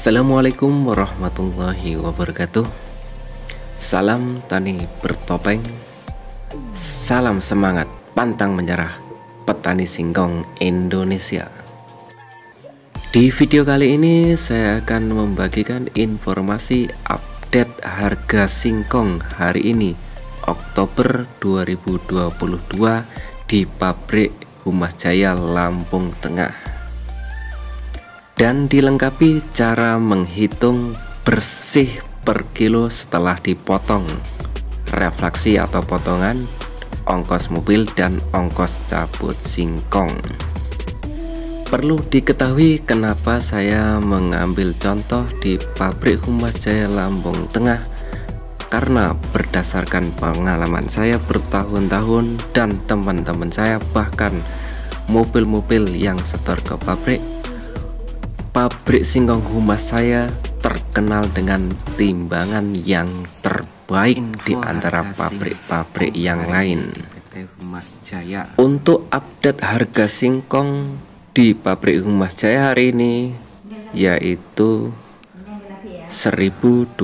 Assalamualaikum warahmatullahi wabarakatuh Salam tani bertopeng Salam semangat pantang menyerah Petani singkong Indonesia Di video kali ini saya akan membagikan informasi update harga singkong hari ini Oktober 2022 di pabrik Humas Jaya Lampung Tengah dan dilengkapi cara menghitung bersih per kilo setelah dipotong refleksi atau potongan ongkos mobil dan ongkos cabut singkong perlu diketahui kenapa saya mengambil contoh di pabrik Humas Jaya Lambung Tengah karena berdasarkan pengalaman saya bertahun-tahun dan teman-teman saya bahkan mobil-mobil yang setor ke pabrik pabrik singkong humas saya terkenal dengan timbangan yang terbaik Info di antara pabrik-pabrik yang lain. Jaya. Untuk update harga singkong di pabrik humas Jaya hari ini yaitu 1255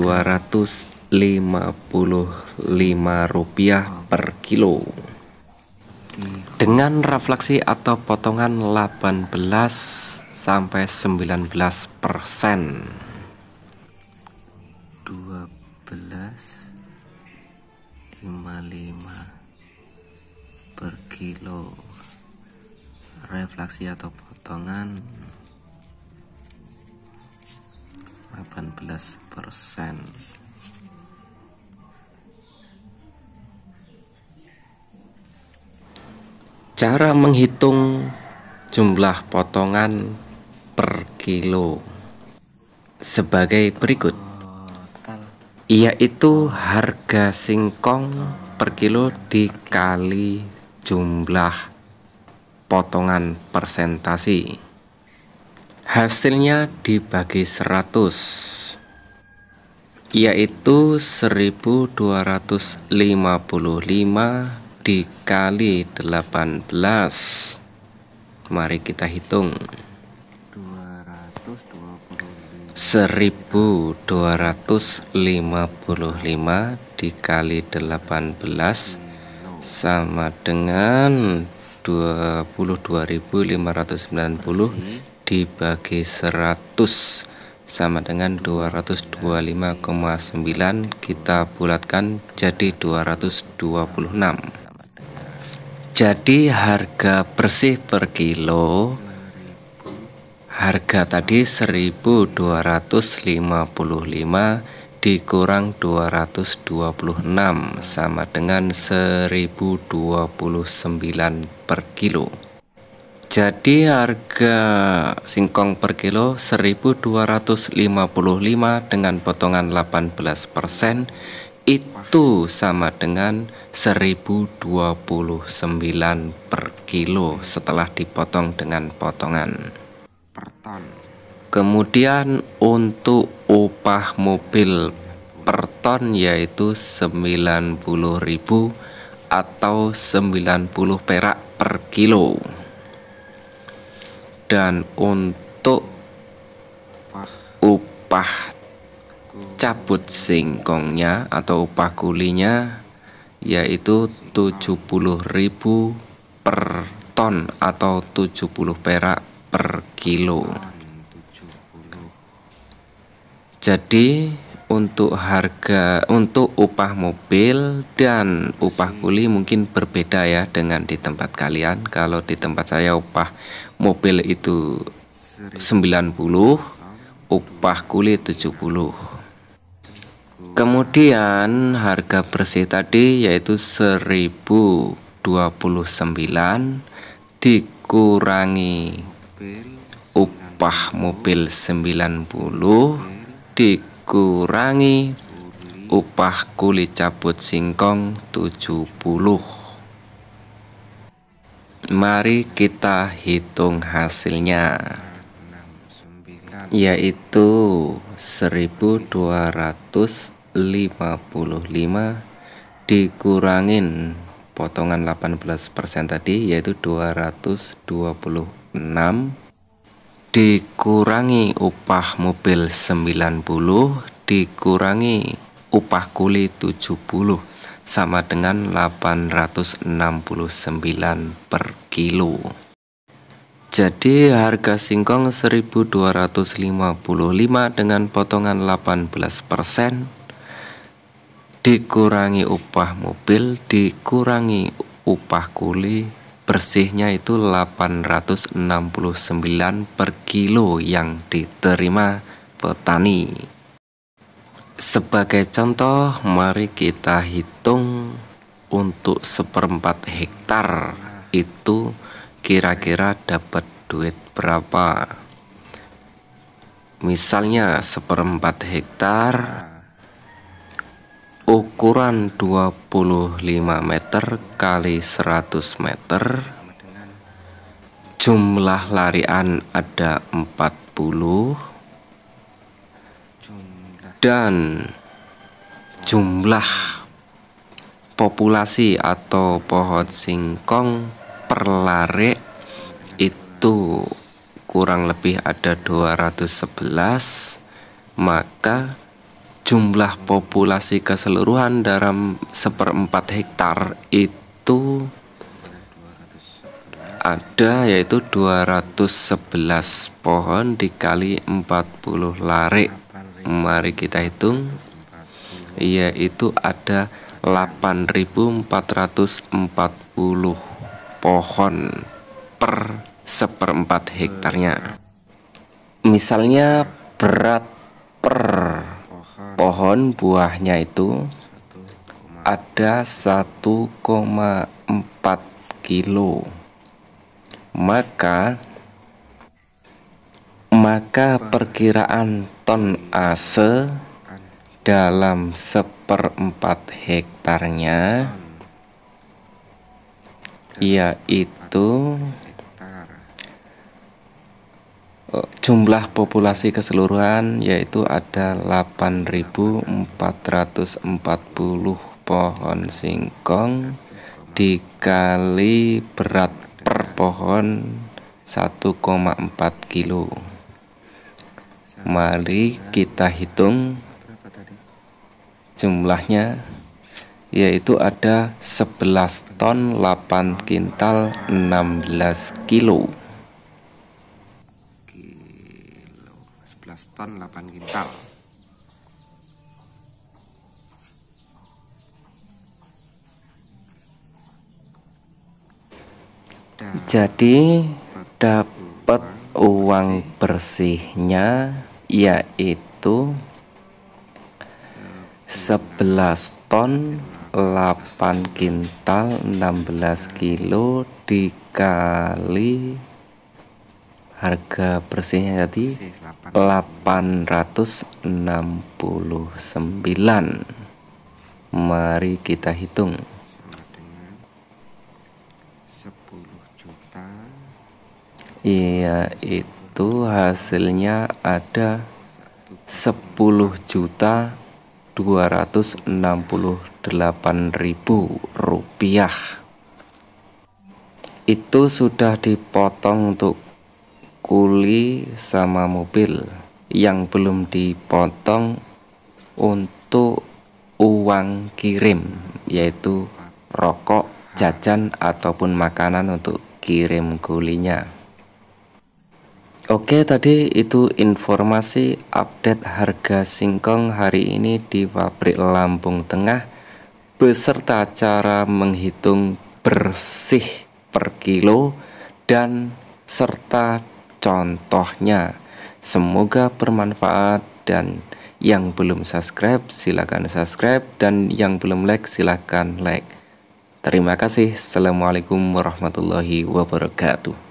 rupiah per kilo dengan refleksi atau potongan 18 sampai 19 persen 12 55 per kilo refleksi atau potongan 18 persen cara menghitung jumlah potongan per kilo sebagai berikut yaitu harga singkong per kilo dikali jumlah potongan persentasi hasilnya dibagi 100 yaitu 1255 dikali 18 mari kita hitung 1255 dikali 18 sama dengan 22.590 dibagi 100 sama dengan 225,9 kita bulatkan jadi 226 jadi harga bersih per kilo Harga tadi 1255 dikurang 226 sama dengan 1029 per kilo. Jadi harga singkong per kilo 1255 dengan potongan 18% itu sama dengan 1029 per kilo setelah dipotong dengan potongan ton. Kemudian untuk upah mobil per ton yaitu 90.000 atau 90 perak per kilo. Dan untuk upah cabut singkongnya atau upah kulinya yaitu 70.000 per ton atau 70 perak per kilo jadi untuk harga untuk upah mobil dan upah kuli mungkin berbeda ya dengan di tempat kalian kalau di tempat saya upah mobil itu 90 upah kuli 70 Kemudian harga bersih tadi yaitu 1029 dikurangi upah mobil 90 dikurangi upah kulit cabut singkong 70 mari kita hitung hasilnya yaitu 1255 dikurangin potongan 18% tadi yaitu 220 6 dikurangi upah mobil 90 dikurangi upah kuli 70 sama dengan 869 per kilo jadi harga singkong 1255 dengan potongan 18% dikurangi upah mobil dikurangi upah kuli bersihnya itu 869 per kilo yang diterima petani. Sebagai contoh, mari kita hitung untuk seperempat hektar itu kira-kira dapat duit berapa. Misalnya seperempat hektar ukuran 25 meter kali 100 meter jumlah larian ada 40 dan jumlah populasi atau pohon singkong per lari itu kurang lebih ada 211 maka jumlah populasi keseluruhan dalam seperempat hektar itu ada yaitu 211 pohon dikali 40 lari. mari kita hitung yaitu ada 8440 pohon per seperempat hektarnya misalnya berat per pohon buahnya itu ada 1,4 kilo maka maka perkiraan ton ase dalam seperempat hektarnya yaitu jumlah populasi keseluruhan yaitu ada 8440 pohon singkong dikali berat per pohon 1,4 kilo mari kita hitung jumlahnya yaitu ada 11 ton 8 kintal 16 kilo ton 8 kintal Jadi dapat uang bersihnya yaitu 11 ton 8 kintal 16 kilo dikali harga bersihnya tadi 869 mari kita hitung sama dengan 10 juta iya itu hasilnya ada 10 juta delapan ribu rupiah itu sudah dipotong untuk kuli sama mobil yang belum dipotong untuk uang kirim yaitu rokok, jajan ataupun makanan untuk kirim kulinya. Oke, tadi itu informasi update harga singkong hari ini di pabrik Lampung Tengah beserta cara menghitung bersih per kilo dan serta contohnya. Semoga bermanfaat dan yang belum subscribe silahkan subscribe dan yang belum like silahkan like. Terima kasih. Assalamualaikum warahmatullahi wabarakatuh.